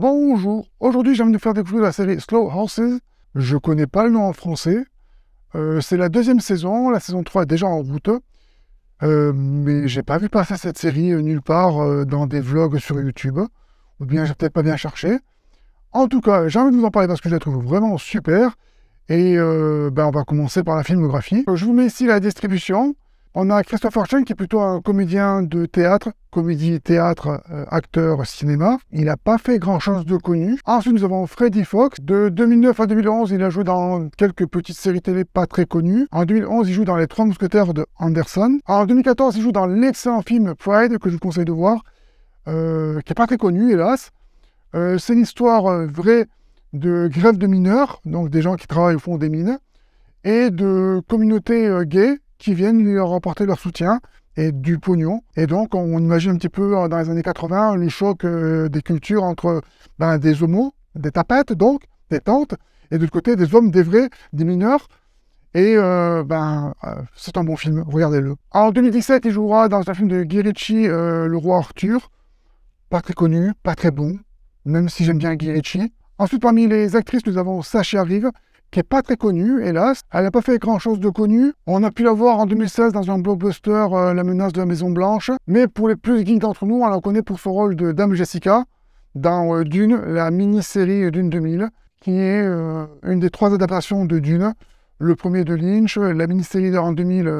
Bonjour, aujourd'hui j'ai envie de vous faire découvrir la série Slow Horses. Je connais pas le nom en français. Euh, c'est la deuxième saison, la saison 3 est déjà en route. Euh, mais j'ai pas vu passer cette série euh, nulle part dans des vlogs sur YouTube. Ou bien j'ai peut-être pas bien cherché. En tout cas, j'ai envie de vous en parler parce que je la trouve vraiment super. Et ben, on va commencer par la filmographie. Je vous mets ici la distribution. On a Christopher Chen qui est plutôt un comédien de théâtre, comédie, théâtre, euh, acteur, cinéma. Il n'a pas fait grand-chose de connu. Ensuite, nous avons Freddy Fox. De 2009 à 2011, il a joué dans quelques petites séries télé pas très connues. En 2011, il joue dans Les Trois Mousquetaires de Anderson. En 2014, il joue dans l'excellent film Pride, que je vous conseille de voir, euh, qui n'est pas très connu, hélas. Euh, c'est C'est histoire vraie de grève de mineurs, donc des gens qui travaillent au fond des mines, et de communautés gays qui viennent lui remporter leur soutien et du pognon. Et donc, on imagine un petit peu euh, dans les années 80 le choc des cultures entre ben, des homos, des tapettes donc, des tantes, et de l'autre côté des hommes, des vrais, des mineurs. Et euh, ben, euh, c'est un bon film, regardez-le. En 2017, il jouera dans un film de Guy Le Roi Arthur. Pas très connu, pas très bon, même si j'aime bien Guy Ensuite, parmi les actrices, nous avons Sacha Rive, qui n'est pas très connue, hélas. Elle n'a pas fait grand-chose de connu. On a pu la voir en 2016 dans un blockbuster euh, La menace de la Maison Blanche. Mais pour les plus geeks d'entre nous, on la connaît pour son rôle de Dame Jessica dans euh, Dune, la mini-série Dune 2000, qui est euh, une des trois adaptations de Dune. Le premier de Lynch, la mini-série en 2000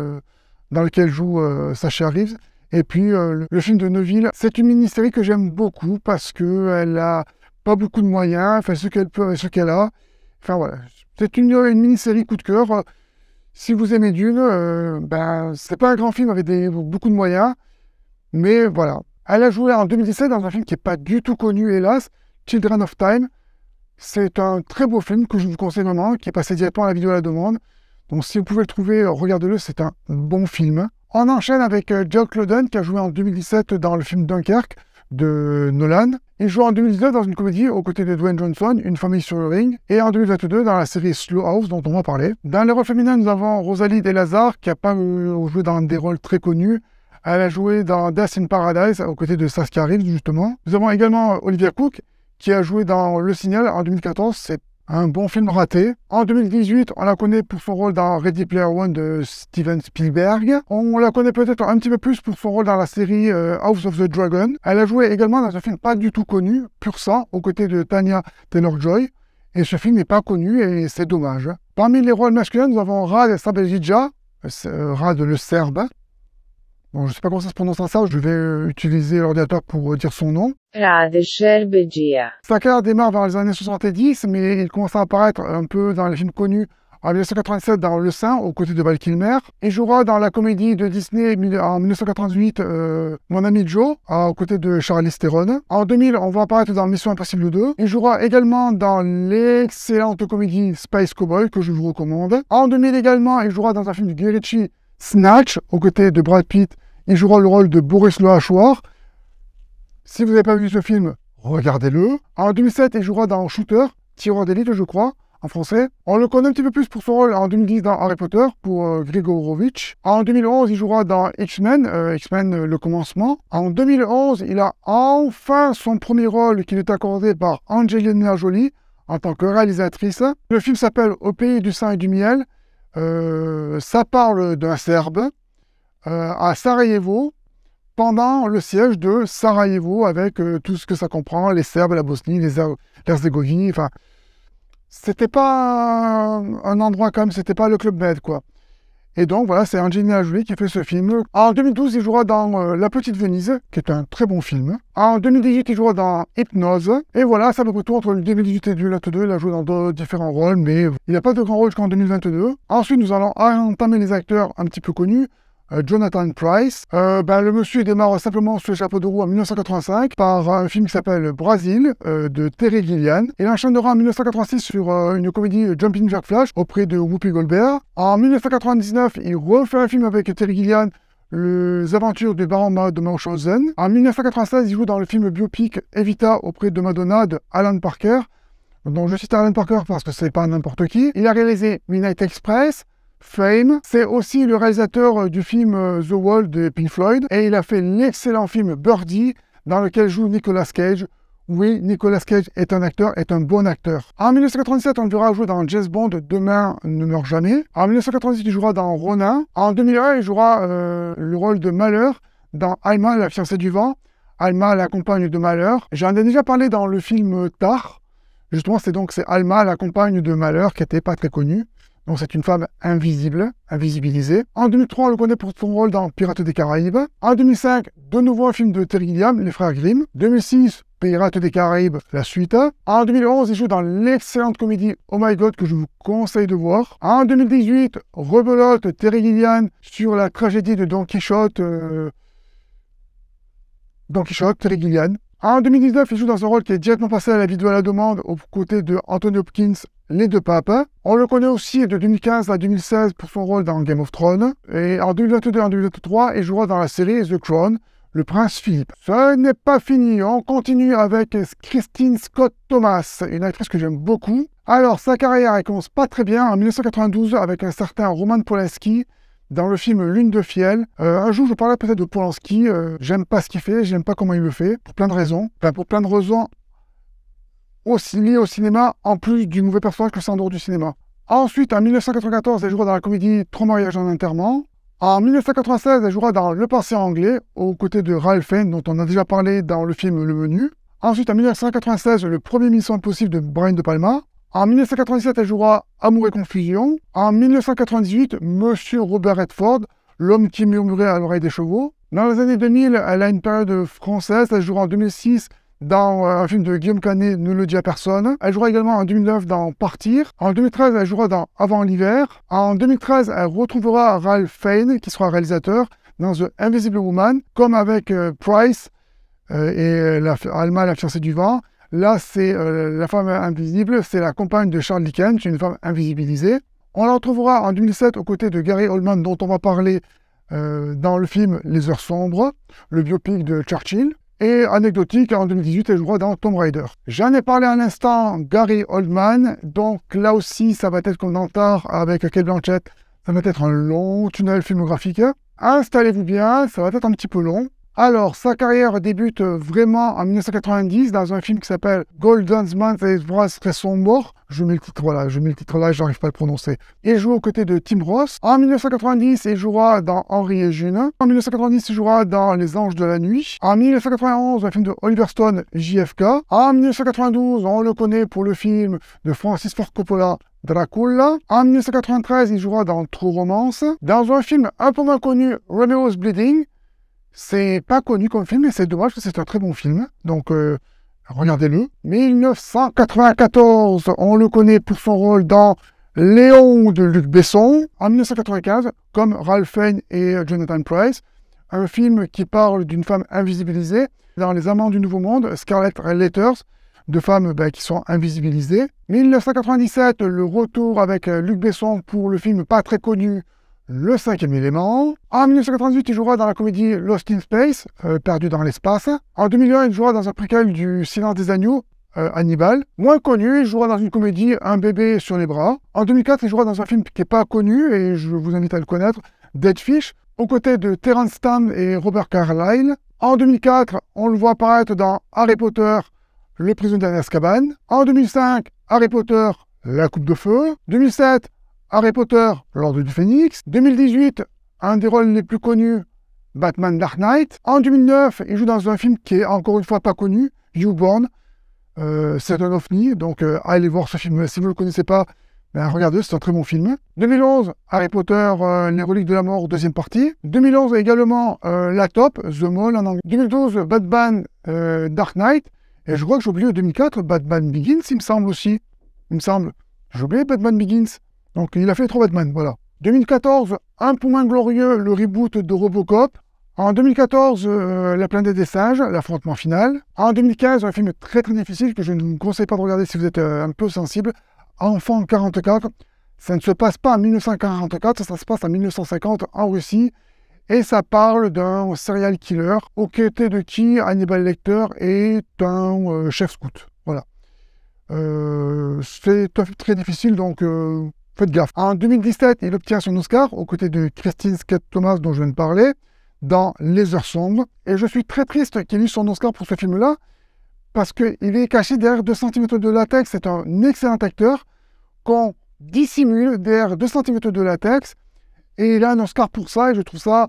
dans laquelle joue Sacha Reeves. Et puis le film de Neuville, c'est une mini-série que j'aime beaucoup parce qu'elle a pas beaucoup de moyens, elle fait ce qu'elle peut avec ce qu'elle a. Enfin voilà, c'est euh, une, mini-série coup de cœur. Si vous aimez Dune, euh, ben, c'est pas un grand film avec beaucoup de moyens, mais voilà. Elle a joué en 2017 dans un film qui n'est pas du tout connu, hélas, Children of Time. C'est un très beau film que je vous conseille vraiment, qui est passé directement à la vidéo à la demande. Donc si vous pouvez le trouver, euh, regardez-le, c'est un bon film. On enchaîne avec Joe Cloden qui a joué en 2017 dans le film Dunkerque de Nolan. Il joue en 2019 dans une comédie aux côtés de Dwayne Johnson, Une famille sur le ring, et en 2022 dans la série Slow House dont on va parler. Dans les rôles féminins, nous avons Rosalie Delazar qui a pas joué dans des rôles très connus. Elle a joué dans Death in Paradise aux côtés de Saskia Reeves justement. Nous avons également Olivia Cook qui a joué dans Le Signal en 2014. C'est un bon film raté. En 2018, on la connaît pour son rôle dans Ready Player One de Steven Spielberg. On la connaît peut-être un petit peu plus pour son rôle dans la série euh, House of the Dragon. Elle a joué également dans un film pas du tout connu, Pur Sang, aux côtés de Tanya Taylor-Joy. Et ce film n'est pas connu et c'est dommage. Parmi les rôles masculins, nous avons Rad Ra euh, euh, Rad le Serbe, Bon, je ne sais pas comment ça se prononce ça, je vais euh, utiliser l'ordinateur pour euh, dire son nom. démarre vers les années 70, mais il commence à apparaître un peu dans les films connus en 1987 dans Le Saint, aux côtés de Val Kilmer. Il jouera dans la comédie de Disney en 1988, euh, Mon ami Joe, aux côtés de Charlie Theron. En 2000, on va apparaître dans Mission Impossible 2. Il jouera également dans l'excellente comédie Space Cowboy, que je vous recommande. En 2000 également, il jouera dans un film de Guy Snatch, aux côtés de Brad Pitt, il jouera le rôle de Boris le Si vous n'avez pas vu ce film, regardez-le. En 2007, il jouera dans Shooter, Tireur d'élite, je crois, en français. On le connaît un petit peu plus pour son rôle en 2010 dans Harry Potter, pour euh, En 2011, il jouera dans X-Men, euh, X-Men euh, le commencement. En 2011, il a enfin son premier rôle qui est accordé par Angelina Jolie en tant que réalisatrice. Le film s'appelle Au pays du sang et du miel. Euh, ça parle d'un Serbe euh, à Sarajevo pendant le siège de Sarajevo avec euh, tout ce que ça comprend, les Serbes, la Bosnie, l'Herzégovine, enfin, c'était pas un endroit comme, c'était pas le Club Med, quoi. Et donc voilà, c'est Angelina Jolie qui fait ce film. En 2012, il jouera dans euh, La Petite Venise, qui est un très bon film. En 2018, il jouera dans Hypnose. Et voilà, ça à peu près tout entre 2018 et 2022. Il a joué dans différents rôles, mais il n'a pas de grand rôle qu'en 2022. Ensuite, nous allons entamer les acteurs un petit peu connus. Euh, Jonathan Price. Euh, ben, le monsieur démarre simplement sur le chapeau de roue en 1985 par euh, un film qui s'appelle Brasil de Terry Gillian. Il enchaînera en 1986 sur une comédie Jumping Jack Flash auprès de Whoopi Goldberg. En 1999, il refait un film avec Terry Gillian les aventures du baron de Munchausen. En 1996, il joue dans le film biopic Evita auprès de Madonna de Alan Parker. Donc je cite Alan Parker parce que c'est pas n'importe qui. Il a réalisé Midnight Express, Fame, C'est aussi le réalisateur euh, du film euh, The Wall de Pink Floyd et il a fait l'excellent film Birdie dans lequel joue Nicolas Cage. Oui, Nicolas Cage est un acteur, est un bon acteur. En 1987, on le verra jouer dans Jazz Bond, Demain ne meurt jamais. En 1998, il jouera dans Ronin. En 2001, il jouera euh, le rôle de Malheur dans Alma, la fiancée du vent. Alma, la compagne de Malheur. J'en ai déjà parlé dans le film Tar. Justement, c'est donc c'est Alma, la compagne de Malheur, qui n'était pas très connue. Donc c'est une femme invisible, invisibilisée. En 2003, on le connaît pour son rôle dans Pirates des Caraïbes. En 2005, de nouveau un film de Terry Gilliam, Les Frères Grimm. 2006, Pirates des Caraïbes, la suite. En 2011, il joue dans l'excellente comédie Oh My God que je vous conseille de voir. En 2018, rebelote Terry Gilliam sur la tragédie de Don Quichotte. Euh, Don Quichotte, Terry Gilliam. En 2019, il joue dans un rôle qui est directement passé à la vidéo à la demande aux côtés de Anthony Hopkins, les deux papes. On le connaît aussi de 2015 à 2016 pour son rôle dans Game of Thrones. Et en 2022 et 2023, il jouera dans la série The Crown, le prince Philippe. Ce n'est pas fini, on continue avec Christine Scott Thomas, une actrice que j'aime beaucoup. Alors, sa carrière elle commence pas très bien en 1992 avec un certain Roman Polanski dans le film Lune de Fiel. Euh, un jour, je parlais peut-être de Polanski. Euh, j'aime pas ce qu'il fait, j'aime pas comment il le fait, pour plein de raisons. Enfin, pour plein de raisons aussi liées au cinéma, en plus du mauvais personnage que c'est en dehors du cinéma. Ensuite, en 1994, elle jouera dans la comédie Trois mariages en enterrement. En 1996, elle jouera dans Le passé anglais, aux côtés de Ralph Fiennes, dont on a déjà parlé dans le film Le Menu. Ensuite, en 1996, le premier Mission Impossible de Brian De Palma. En 1997, elle jouera Amour et Confusion. En 1998, Monsieur Robert Redford, L'homme qui murmurait à l'oreille des chevaux. Dans les années 2000, elle a une période française. Elle jouera en 2006 dans euh, un film de Guillaume Canet, Ne le dit à personne. Elle jouera également en 2009 dans Partir. En 2013, elle jouera dans Avant l'hiver. En 2013, elle retrouvera Ralph Fane, qui sera réalisateur, dans The Invisible Woman, comme avec euh, Price euh, et la, Alma, la fiancée du vent. Là, c'est euh, La femme invisible, c'est la compagne de Charles Dickens, une femme invisibilisée. On la retrouvera en 2007 aux côtés de Gary Oldman, dont on va parler euh, dans le film Les Heures Sombres, le biopic de Churchill. Et anecdotique, en 2018, elle jouera dans Tomb Raider. J'en ai parlé à l'instant, Gary Oldman. Donc là aussi, ça va être comme dans avec Kate Blanchett. Ça va être un long tunnel filmographique. Installez-vous bien, ça va être un petit peu long. Alors, sa carrière débute vraiment en 1990 dans un film qui s'appelle Golden's Man's et Bros très Je mets le titre là, je mets le titre là, j'arrive pas à le prononcer. Il joue aux côtés de Tim Ross. En 1990, il jouera dans Henri et June. En 1990, il jouera dans Les Anges de la Nuit. En 1991, un film de Oliver Stone, JFK. En 1992, on le connaît pour le film de Francis Ford Coppola, Dracula. En 1993, il jouera dans True Romance. Dans un film un peu moins connu, Romeo's Bleeding. C'est pas connu comme film et c'est dommage parce que c'est un très bon film. Donc euh, regardez-le. 1994, on le connaît pour son rôle dans Léon de Luc Besson. En 1995, comme Ralph Fiennes et euh, Jonathan Price, un film qui parle d'une femme invisibilisée dans Les Amants du Nouveau Monde, Scarlett Letters, de femmes ben, qui sont invisibilisées. 1997, le retour avec euh, Luc Besson pour le film pas très connu le cinquième élément. En 1998, il jouera dans la comédie Lost in Space, euh, perdu dans l'espace. En 2001, il jouera dans un préquel du Silence des agneaux, euh, Hannibal. Moins connu, il jouera dans une comédie Un bébé sur les bras. En 2004, il jouera dans un film qui n'est pas connu, et je vous invite à le connaître, Dead Fish, aux côtés de Terrence Stan et Robert Carlyle. En 2004, on le voit apparaître dans Harry Potter, Le prisonnier d'Azkaban. En 2005, Harry Potter, La coupe de feu. 2007, Harry Potter, l'ordre du Phénix. 2018, un des rôles les plus connus, Batman Dark Knight. En 2009, il joue dans un film qui est encore une fois pas connu, You Born, c'est euh, un ovni, donc euh, allez voir ce film si vous ne le connaissez pas. Ben, regardez, c'est un très bon film. 2011, Harry Potter, euh, Les Reliques de la Mort, deuxième partie. 2011 également, La Top, The Mall en anglais. 2012, Batman, Dark Knight. Et je crois que j'ai oublié 2004, Batman Begins, il me semble aussi. Il me semble. J'ai oublié Batman Begins. Donc il a fait trop Batman, voilà. 2014, un peu moins glorieux, le reboot de Robocop. En 2014, euh, La planète des sages, l'affrontement final. En 2015, un film très très difficile que je ne vous conseille pas de regarder si vous êtes euh, un peu sensible, Enfant 44. Ça ne se passe pas en 1944, ça se passe en 1950 en Russie. Et ça parle d'un serial killer, au côté de qui Hannibal Lecter est un euh, chef scout. Voilà. c'est très difficile, donc Faites gaffe. En 2017, il obtient son Oscar aux côtés de Christine Scott Thomas dont je viens de parler dans Les Heures Sombres. Et je suis très triste qu'il ait eu son Oscar pour ce film-là parce qu'il est caché derrière 2 cm de latex. C'est un excellent acteur qu'on dissimule derrière 2 cm de latex. Et il a un Oscar pour ça et je trouve ça...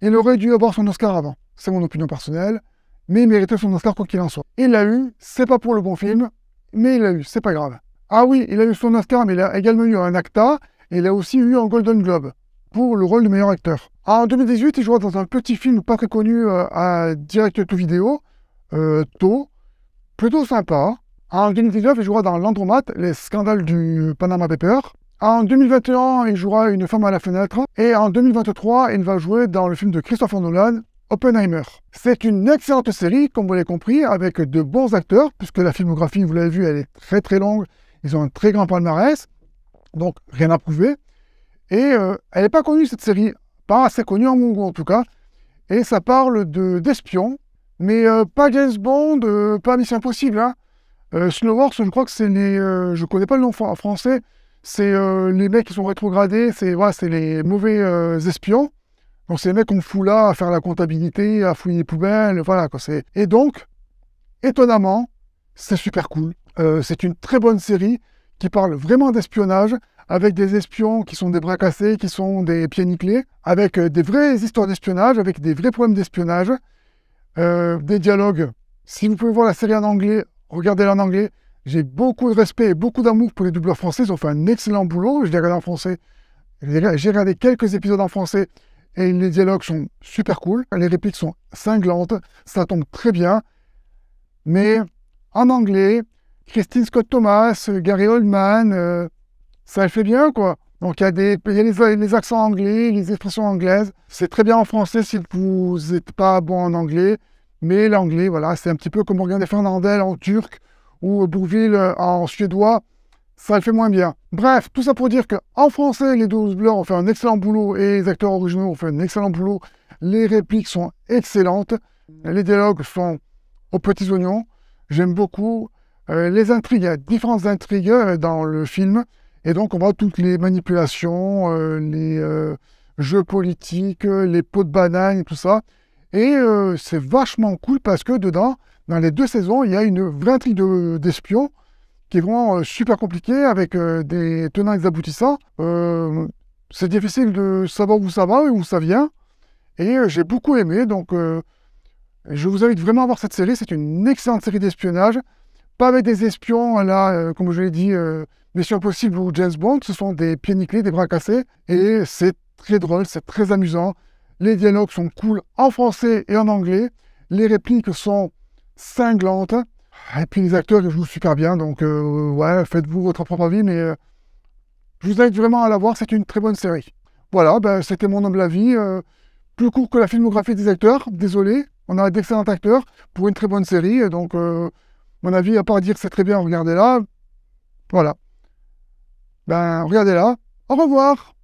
Il aurait dû avoir son Oscar avant. C'est mon opinion personnelle. Mais il méritait son Oscar quoi qu'il en soit. Il l'a eu, c'est pas pour le bon film, mais il l'a eu, c'est pas grave. Ah oui, il a eu son Oscar, mais il a également eu un ACTA, et il a aussi eu un Golden Globe pour le rôle de meilleur acteur. Ah, en 2018, il jouera dans un petit film pas très connu euh, à Direct to Video, euh, plutôt sympa. Ah, en 2019, il jouera dans L'Andromate, les scandales du Panama Papers. Ah, en 2021, il jouera Une femme à la fenêtre. Et en 2023, il va jouer dans le film de Christopher Nolan, Oppenheimer. C'est une excellente série, comme vous l'avez compris, avec de bons acteurs, puisque la filmographie, vous l'avez vu, elle est très très longue. Ils ont un très grand palmarès, donc rien à prouver. Et euh, elle n'est pas connue cette série, pas assez connue en mon goût en tout cas. Et ça parle d'espions, mais euh, pas James Bond, euh, pas Mission Impossible. Hein. Snow Wars, je crois que c'est les. je connais pas le nom en français, c'est les mecs qui sont rétrogradés, c'est les mauvais espions. Donc c'est les mecs qu'on fout là à faire la comptabilité, à fouiller les poubelles, voilà quoi. Et donc, étonnamment, c'est super cool. Euh, c'est une très bonne série qui parle vraiment d'espionnage, avec des espions qui sont des bras cassés, qui sont des pieds nickelés, avec euh, des vraies histoires d'espionnage, avec des vrais problèmes d'espionnage, euh, des dialogues. Si vous pouvez voir la série en anglais, regardez-la en anglais. J'ai beaucoup de respect et beaucoup d'amour pour les doubleurs français. Ils ont fait un excellent boulot. Je les regarde en français. J'ai regardé quelques épisodes en français et les dialogues sont super cool. Les répliques sont cinglantes. Ça tombe très bien. Mais en anglais, Christine Scott Thomas, euh, Gary Oldman, euh, ça le fait bien, quoi. Donc il y a, les, accents anglais, les expressions anglaises. C'est très bien en français si vous n'êtes pas bon en anglais. Mais l'anglais, voilà, c'est un petit peu comme regarder Fernandel en turc ou Bourville euh, en suédois. Ça le fait moins bien. Bref, tout ça pour dire qu'en français, les 12 bleus ont fait un excellent boulot et les acteurs originaux ont fait un excellent boulot. Les répliques sont excellentes. Les dialogues sont aux petits oignons. J'aime beaucoup. Euh, les intrigues. Il y a différentes intrigues euh, dans le film. Et donc, on voit toutes les manipulations, euh, les jeux politiques, les pots de banane et tout ça. Et c'est vachement cool parce que dedans, dans les deux saisons, il y a une vraie intrigue d'espions qui est vraiment super compliquée avec des tenants et des aboutissants. c'est difficile de savoir où ça va et où ça vient. Et j'ai beaucoup aimé. Donc, je vous invite vraiment à voir cette série. C'est une excellente série d'espionnage. Pas avec des espions, là, euh, comme je l'ai dit, euh, Mission Impossible ou James Bond, ce sont des pieds des bras cassés, et c'est très drôle, c'est très amusant. Les dialogues sont cool en français et en anglais, les répliques sont cinglantes, et puis les acteurs jouent super bien, donc euh, ouais, faites-vous votre propre avis, mais je vous invite vraiment à la voir, c'est une très bonne série. Voilà, ben, c'était mon humble avis, plus court que la filmographie des acteurs, désolé, on a d'excellents acteurs pour une très bonne série, donc mon avis, à part dire que c'est très bien, regardez là, voilà. Ben, regardez là, au revoir